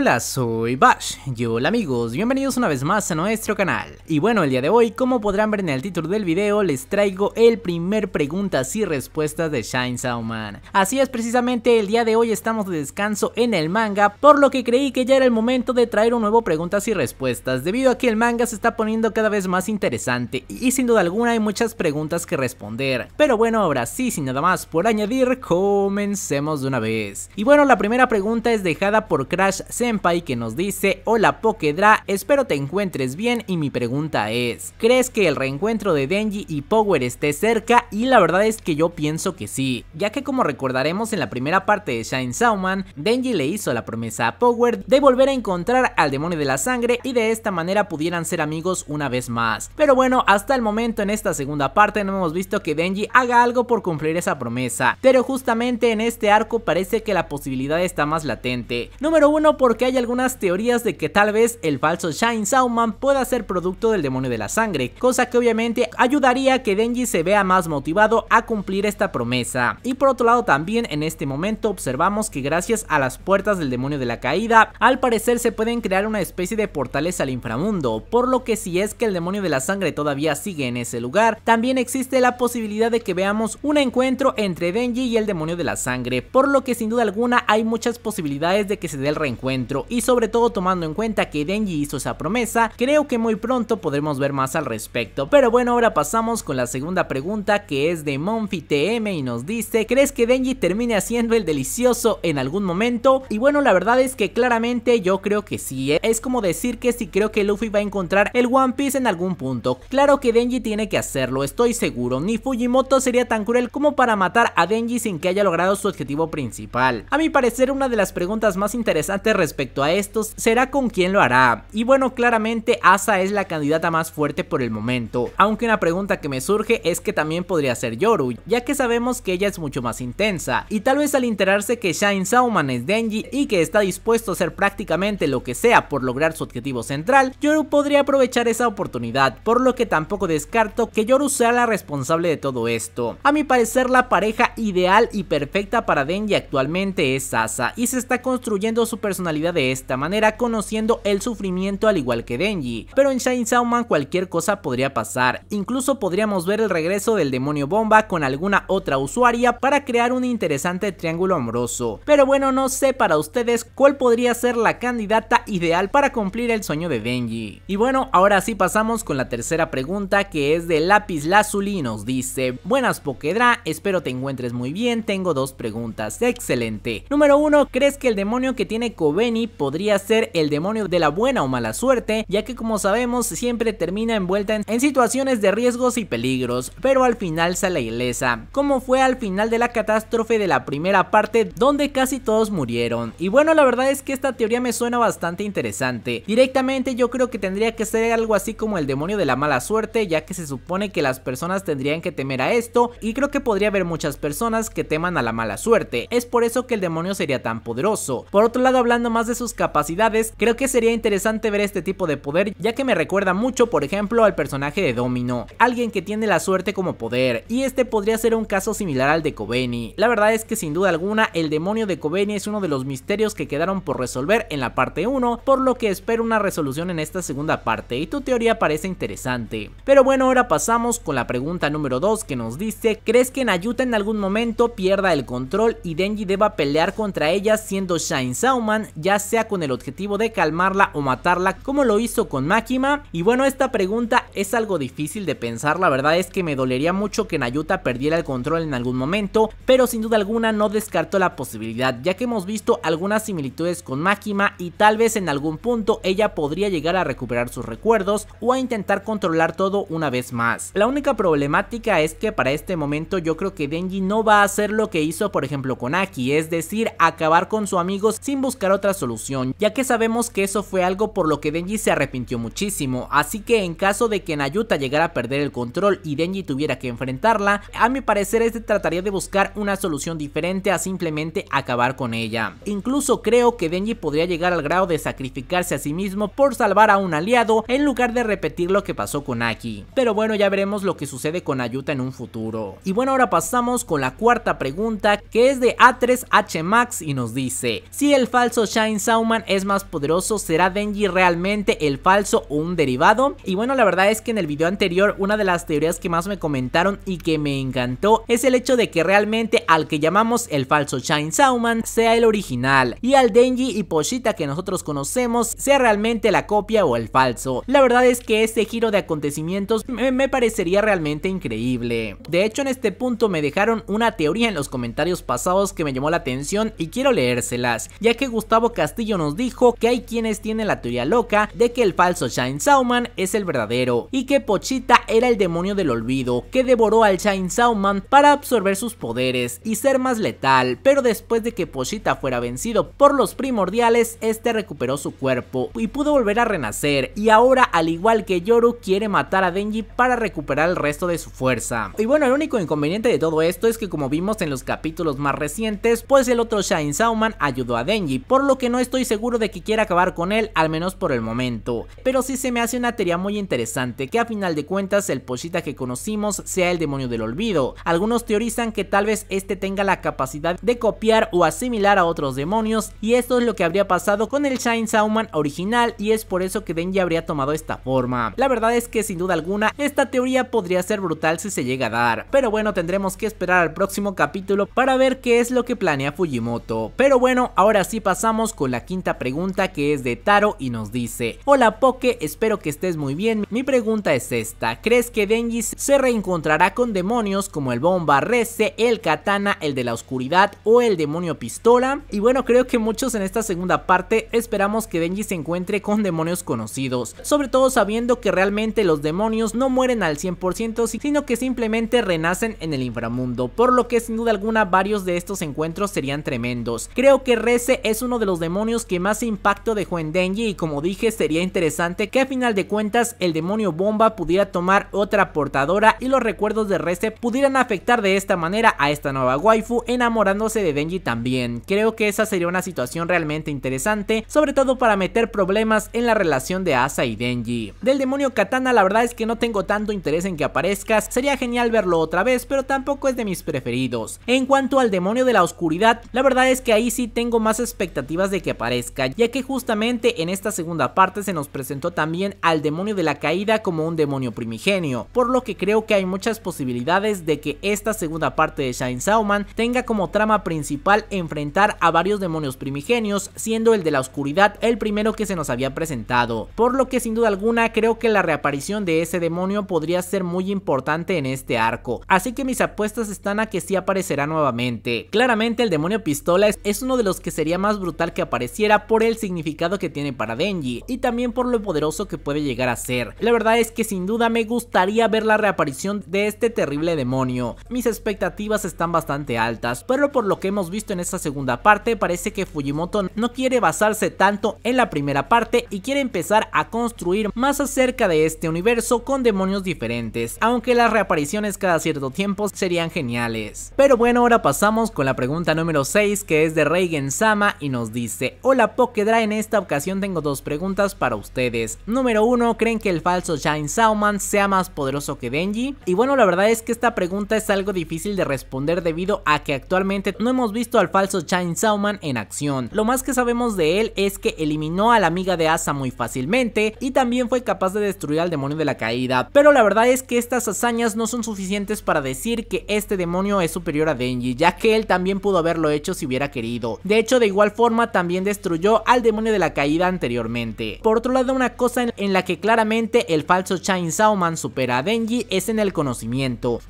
Hola, soy Bash. Y hola amigos, bienvenidos una vez más a nuestro canal. Y bueno, el día de hoy, como podrán ver en el título del video, les traigo el primer preguntas y respuestas de Shine Sauman. Así es, precisamente el día de hoy estamos de descanso en el manga, por lo que creí que ya era el momento de traer un nuevo preguntas y respuestas, debido a que el manga se está poniendo cada vez más interesante y sin duda alguna hay muchas preguntas que responder. Pero bueno, ahora sí, sin nada más por añadir, comencemos de una vez. Y bueno, la primera pregunta es dejada por Crash Pai, que nos dice, hola Pokedra, espero te encuentres bien y mi pregunta es, ¿crees que el reencuentro de Denji y Power esté cerca y la verdad es que yo pienso que sí, ya que como recordaremos en la primera parte de Shine Sauman, Denji le hizo la promesa a Power de volver a encontrar al demonio de la sangre y de esta manera pudieran ser amigos una vez más. Pero bueno, hasta el momento en esta segunda parte no hemos visto que Denji haga algo por cumplir esa promesa, pero justamente en este arco parece que la posibilidad está más latente. Número uno, porque hay algunas teorías de que tal vez el falso Shine Sauman pueda ser producto del demonio de la sangre, cosa que obviamente ayudaría a que Denji se vea más motivado a cumplir esta promesa. Y por otro lado también en este momento observamos que gracias a las puertas del demonio de la caída, al parecer se pueden crear una especie de portales al inframundo, por lo que si es que el demonio de la sangre todavía sigue en ese lugar, también existe la posibilidad de que veamos un encuentro entre Denji y el demonio de la sangre, por lo que sin duda alguna hay muchas posibilidades de que se dé el reencuentro y sobre todo tomando en cuenta que Denji hizo esa promesa, creo que muy pronto podremos ver más al respecto. Pero bueno, ahora pasamos con la segunda pregunta que es de Monfi TM y nos dice ¿Crees que Denji termine haciendo el delicioso en algún momento? Y bueno, la verdad es que claramente yo creo que sí, ¿eh? es como decir que sí creo que Luffy va a encontrar el One Piece en algún punto. Claro que Denji tiene que hacerlo, estoy seguro, ni Fujimoto sería tan cruel como para matar a Denji sin que haya logrado su objetivo principal. A mi parecer una de las preguntas más interesantes respecto a estos será con quién lo hará. Y bueno, claramente Asa es la candidata más fuerte por el momento, aunque una pregunta que me surge es que también podría podría ser Yoru, ya que sabemos que ella es mucho más intensa, y tal vez al enterarse que Shine Sauman es Denji y que está dispuesto a hacer prácticamente lo que sea por lograr su objetivo central, Yoru podría aprovechar esa oportunidad, por lo que tampoco descarto que Yoru sea la responsable de todo esto. A mi parecer la pareja ideal y perfecta para Denji actualmente es Sasa, y se está construyendo su personalidad de esta manera conociendo el sufrimiento al igual que Denji, pero en Shine Sauman cualquier cosa podría pasar, incluso podríamos ver el regreso del demonio bomba con alguna otra usuaria para crear un interesante triángulo amoroso. Pero bueno, no sé para ustedes cuál podría ser la candidata ideal para cumplir el sueño de benji Y bueno, ahora sí pasamos con la tercera pregunta que es de Lápiz Lazuli nos dice Buenas Pokedra, espero te encuentres muy bien, tengo dos preguntas, excelente. Número 1, ¿crees que el demonio que tiene Kobeni podría ser el demonio de la buena o mala suerte? Ya que como sabemos siempre termina envuelta en, en situaciones de riesgos y peligros, pero al final Alza la iglesia, como fue al final de la catástrofe de la primera parte donde casi todos murieron. Y bueno, la verdad es que esta teoría me suena bastante interesante. Directamente yo creo que tendría que ser algo así como el demonio de la mala suerte, ya que se supone que las personas tendrían que temer a esto y creo que podría haber muchas personas que teman a la mala suerte. Es por eso que el demonio sería tan poderoso. Por otro lado, hablando más de sus capacidades, creo que sería interesante ver este tipo de poder, ya que me recuerda mucho, por ejemplo, al personaje de Domino, alguien que tiene la suerte como poder y este podría ser un caso similar al de Kobeni. La verdad es que sin duda alguna el demonio de Kobeni es uno de los misterios que quedaron por resolver en la parte 1, por lo que espero una resolución en esta segunda parte, y tu teoría parece interesante. Pero bueno, ahora pasamos con la pregunta número 2 que nos dice, ¿crees que Nayuta en algún momento pierda el control y Denji deba pelear contra ella siendo Shine Sauman, ya sea con el objetivo de calmarla o matarla como lo hizo con Makima? Y bueno, esta pregunta es algo difícil de pensar, la verdad es que me dolería mucho que Nayuta perdiera el control en algún momento, pero sin duda alguna no descartó la posibilidad, ya que hemos visto algunas similitudes con Makima y tal vez en algún punto ella podría llegar a recuperar sus recuerdos o a intentar controlar todo una vez más. La única problemática es que para este momento yo creo que Denji no va a hacer lo que hizo por ejemplo con Aki, es decir, acabar con su amigo sin buscar otra solución, ya que sabemos que eso fue algo por lo que Denji se arrepintió muchísimo, así que en caso de que Nayuta llegara a perder el control y Denji tuviera que enfrentarla, a mi parecer este trataría de buscar una solución diferente a simplemente acabar con ella. Incluso creo que Denji podría llegar al grado de sacrificarse a sí mismo por salvar a un aliado en lugar de repetir lo que pasó con Aki. Pero bueno, ya veremos lo que sucede con Ayuta en un futuro. Y bueno, ahora pasamos con la cuarta pregunta que es de A3H Max y nos dice, si el falso Shine Sauman es más poderoso, ¿será Denji realmente el falso o un derivado? Y bueno, la verdad es que en el video anterior una de las teorías que más me comentaron y que me encantó es el hecho de que realmente al que llamamos el falso Shine Sauman sea el original y al Denji y Pochita que nosotros conocemos sea realmente la copia o el falso. La verdad es que este giro de acontecimientos me, parecería realmente increíble. De hecho en este punto me dejaron una teoría en los comentarios pasados que me llamó la atención y quiero leérselas, ya que Gustavo Castillo nos dijo que hay quienes tienen la teoría loca de que el falso Shine Sauman es el verdadero y que Pochita era el demonio del olvido que de al Shine Sauman para absorber sus poderes y ser más letal, pero después de que Poshita fuera vencido por los primordiales, este recuperó su cuerpo y pudo volver a renacer y ahora al igual que Yoru quiere matar a Denji para recuperar el resto de su fuerza. Y bueno, el único inconveniente de todo esto es que como vimos en los capítulos más recientes, pues el otro Shine Sauman ayudó a Denji, por lo que no estoy seguro de que quiera acabar con él, al menos por el momento. Pero sí se me hace una teoría muy interesante, que a final de cuentas el Poshita que conocimos sea el demonio del olvido. Algunos teorizan que tal vez este tenga la capacidad de copiar o asimilar a otros demonios y esto es lo que habría pasado con el Shine Sauman original y es por eso que Denji habría tomado esta forma. La verdad es que sin duda alguna esta teoría podría ser brutal si se llega a dar, pero bueno tendremos que esperar al próximo capítulo para ver qué es lo que planea Fujimoto. Pero bueno, ahora sí pasamos con la quinta pregunta que es de Taro y nos dice Hola Poke, espero que estés muy bien, mi pregunta es esta, ¿crees que Denji se reencontrará con demonios como el Bomba Rece, el Katana, el de la Oscuridad o el Demonio Pistola. Y bueno, creo que muchos en esta segunda parte esperamos que Denji se encuentre con demonios conocidos, sobre todo sabiendo que realmente los demonios no mueren al 100% sino que simplemente renacen en el inframundo, por lo que sin duda alguna varios de estos encuentros serían tremendos. Creo que Rece es uno de los demonios que más impacto dejó en Denji y como dije sería interesante que a final de cuentas el demonio bomba pudiera tomar otra portadora y lo recuerda de Recep pudieran afectar de esta manera a esta nueva waifu enamorándose de Denji también. Creo que esa sería una situación realmente interesante, sobre todo para meter problemas en la relación de Asa y Denji. Del demonio Katana la verdad es que no tengo tanto interés en que aparezcas, sería genial verlo otra vez, pero tampoco es de mis preferidos. En cuanto al demonio de la oscuridad, la verdad es que ahí sí tengo más expectativas de que aparezca, ya que justamente en esta segunda parte se nos presentó también al demonio de la caída como un demonio primigenio, por lo que creo que hay muchas posibilidades de que esta segunda parte de Shine Sauman tenga como trama principal enfrentar a varios demonios primigenios, siendo el de la oscuridad el primero que se nos había presentado, por lo que sin duda alguna creo que la reaparición de ese demonio podría ser muy importante en este arco, así que mis apuestas están a que sí aparecerá nuevamente. Claramente el demonio pistola es uno de los que sería más brutal que apareciera por el significado que tiene para Denji y también por lo poderoso que puede llegar a ser. La verdad es que sin duda me gustaría ver la reaparición de este terrible demonio. Mis expectativas están bastante altas, pero por lo que hemos visto en esta segunda parte parece que Fujimoto no quiere basarse tanto en la primera parte y quiere empezar a construir más acerca de este universo con demonios diferentes, aunque las reapariciones cada cierto tiempo serían geniales. Pero bueno, ahora pasamos con la pregunta número 6 que es de Reigen Sama y nos dice, hola Pokedra, en esta ocasión tengo dos preguntas para ustedes. Número 1, ¿creen que el falso Shine Sauman sea más poderoso que Denji? Y bueno, la verdad es que esta pregunta es algo difícil de responder debido a que actualmente no hemos visto al falso Chainsaw Man en acción. Lo más que sabemos de él es que eliminó a la amiga de Asa muy fácilmente y también fue capaz de destruir al demonio de la caída. Pero la verdad es que estas hazañas no son suficientes para decir que este demonio es superior a Denji, ya que él también pudo haberlo hecho si hubiera querido. De hecho, de igual forma también destruyó al demonio de la caída anteriormente. Por otro lado, una cosa en, la que claramente el falso Chainsaw Man supera a Denji es en el conocimiento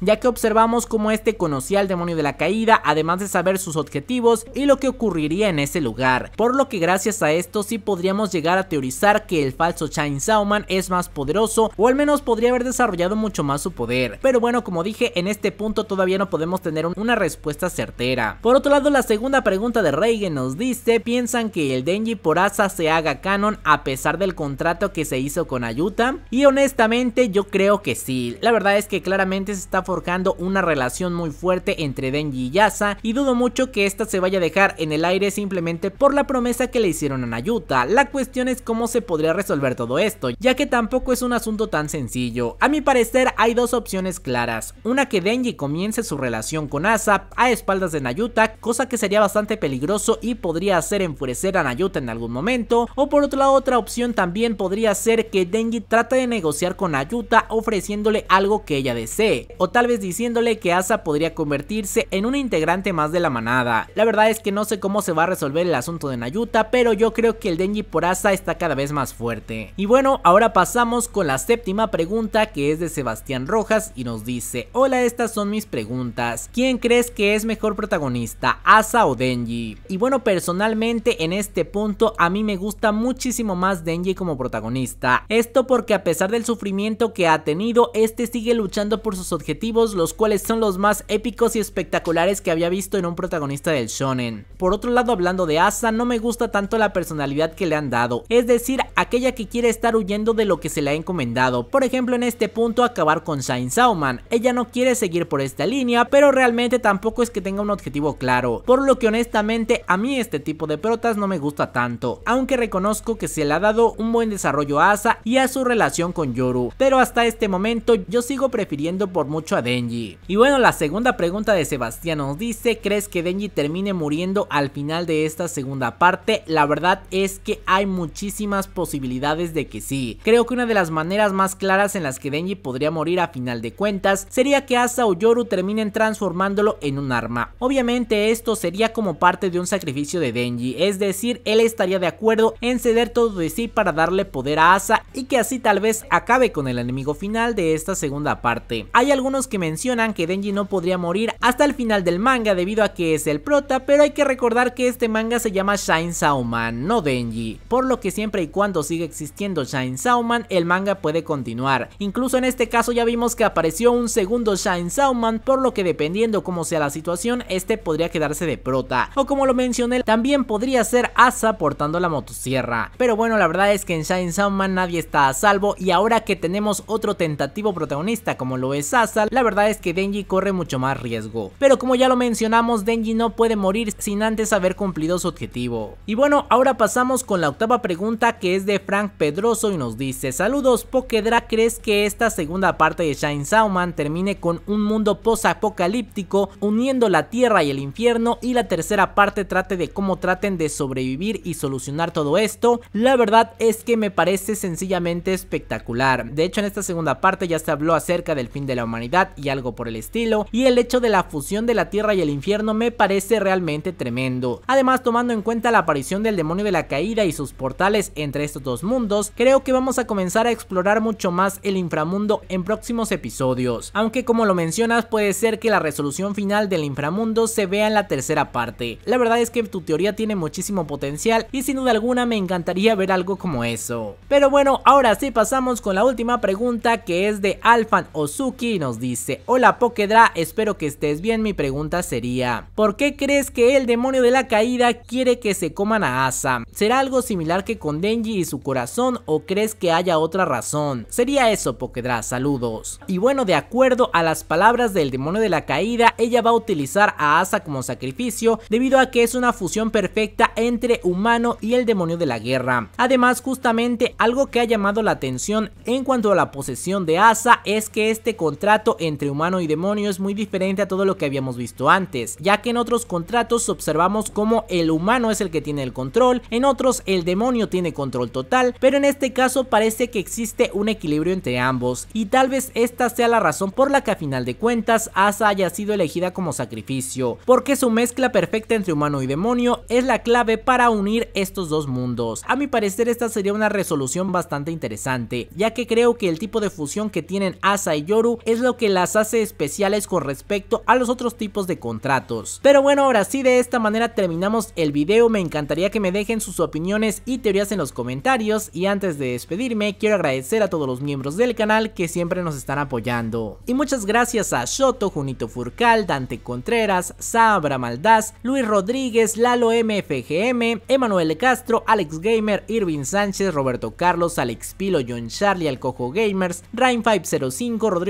ya que observamos cómo este conocía al demonio de la caída, además de saber sus objetivos y lo que ocurriría en ese lugar, por lo que gracias a esto sí podríamos llegar a teorizar que el falso Chain Sauman es más poderoso o al menos podría haber desarrollado mucho más su poder, pero bueno como dije en este punto todavía no podemos tener una respuesta certera. Por otro lado la segunda pregunta de Reigen nos dice, ¿piensan que el Denji por Asa se haga canon a pesar del contrato que se hizo con Ayuta? Y honestamente yo creo que sí, la verdad es que claro se está forjando una relación muy fuerte entre Denji y Yasa y dudo mucho que esta se vaya a dejar en el aire simplemente por la promesa que le hicieron a Nayuta. La cuestión es cómo se podría resolver todo esto, ya que tampoco es un asunto tan sencillo. A mi parecer hay dos opciones claras, una que Denji comience su relación con Asa a espaldas de Nayuta, cosa que sería bastante peligroso y podría hacer enfurecer a Nayuta en algún momento, o por otro lado otra opción también podría ser que Denji trate de negociar con Nayuta ofreciéndole algo que ella desea o tal vez diciéndole que Asa podría convertirse en un integrante más de la manada. La verdad es que no sé cómo se va a resolver el asunto de Nayuta, pero yo creo que el Denji por Asa está cada vez más fuerte. Y bueno, ahora pasamos con la séptima pregunta que es de Sebastián Rojas y nos dice, hola, estas son mis preguntas. ¿Quién crees que es mejor protagonista, Asa o Denji? Y bueno, personalmente en este punto a mí me gusta muchísimo más Denji como protagonista. Esto porque a pesar del sufrimiento que ha tenido, este sigue luchando por sus objetivos, los cuales son los más épicos y espectaculares que había visto en un protagonista del shonen. Por otro lado, hablando de Asa, no me gusta tanto la personalidad que le han dado, es decir, aquella que quiere estar huyendo de lo que se le ha encomendado. Por ejemplo, en este punto acabar con Shine Sauman. Ella no quiere seguir por esta línea, pero realmente tampoco es que tenga un objetivo claro, por lo que honestamente a mí este tipo de protas no me gusta tanto, aunque reconozco que se le ha dado un buen desarrollo a Asa y a su relación con Yoru, pero hasta este momento yo sigo prefiriendo por mucho a Denji. Y bueno, la segunda pregunta de Sebastián nos dice, ¿crees que Denji termine muriendo al final de esta segunda parte? La verdad es que hay muchísimas posibilidades de que sí. Creo que una de las maneras más claras en las que Denji podría morir a final de cuentas sería que Asa o Yoru terminen transformándolo en un arma. Obviamente esto sería como parte de un sacrificio de Denji, es decir, él estaría de acuerdo en ceder todo de sí para darle poder a Asa y que así tal vez acabe con el enemigo final de esta segunda parte. Hay algunos que mencionan que Denji no podría morir hasta el final del manga debido a que es el prota, pero hay que recordar que este manga se llama Shine Sauman, no Denji, por lo que siempre y cuando siga existiendo Shine Sauman, el manga puede continuar. Incluso en este caso ya vimos que apareció un segundo Shine Sauman, por lo que dependiendo cómo sea la situación, este podría quedarse de prota, o como lo mencioné, también podría ser Asa portando la motosierra. Pero bueno, la verdad es que en Shine Sauman nadie está a salvo y ahora que tenemos otro tentativo protagonista como lo es Azal, la verdad es que Denji corre mucho más riesgo. Pero como ya lo mencionamos, Denji no puede morir sin antes haber cumplido su objetivo. Y bueno, ahora pasamos con la octava pregunta que es de Frank Pedroso y nos dice, saludos Pokedra, ¿crees que esta segunda parte de Shine Sauman termine con un mundo post-apocalíptico uniendo la tierra y el infierno y la tercera parte trate de cómo traten de sobrevivir y solucionar todo esto? La verdad es que me parece sencillamente espectacular. De hecho en esta segunda parte ya se habló acerca del fin de la humanidad y algo por el estilo, y el hecho de la fusión de la tierra y el infierno me parece realmente tremendo. Además, tomando en cuenta la aparición del demonio de la caída y sus portales entre estos dos mundos, creo que vamos a comenzar a explorar mucho más el inframundo en próximos episodios, aunque como lo mencionas puede ser que la resolución final del inframundo se vea en la tercera parte. La verdad es que tu teoría tiene muchísimo potencial y sin duda alguna me encantaría ver algo como eso. Pero bueno, ahora sí pasamos con la última pregunta que es de Alfan Osu y nos dice, hola Pokedra, espero que estés bien, mi pregunta sería, ¿por qué crees que el demonio de la caída quiere que se coman a Asa? ¿Será algo similar que con Denji y su corazón o crees que haya otra razón? Sería eso Pokedra, saludos. Y bueno, de acuerdo a las palabras del demonio de la caída, ella va a utilizar a Asa como sacrificio debido a que es una fusión perfecta entre humano y el demonio de la guerra. Además, justamente algo que ha llamado la atención en cuanto a la posesión de Asa es que este este contrato entre humano y demonio es muy diferente a todo lo que habíamos visto antes, ya que en otros contratos observamos como el humano es el que tiene el control, en otros el demonio tiene control total, pero en este caso parece que existe un equilibrio entre ambos, y tal vez esta sea la razón por la que a final de cuentas Asa haya sido elegida como sacrificio, porque su mezcla perfecta entre humano y demonio es la clave para unir estos dos mundos. A mi parecer esta sería una resolución bastante interesante, ya que creo que el tipo de fusión que tienen Asa y yo es lo que las hace especiales con respecto a los otros tipos de contratos. Pero bueno, ahora sí de esta manera terminamos el video, me encantaría que me dejen sus opiniones y teorías en los comentarios y antes de despedirme quiero agradecer a todos los miembros del canal que siempre nos están apoyando. Y muchas gracias a Shoto, Junito Furcal, Dante Contreras, Sabra Maldaz, Luis Rodríguez, Lalo MFGM, Emanuel Castro, Alex Gamer, Irvin Sánchez, Roberto Carlos, Alex Pilo, John Charlie, Alcojo Gamers, Rain505, Rodrigo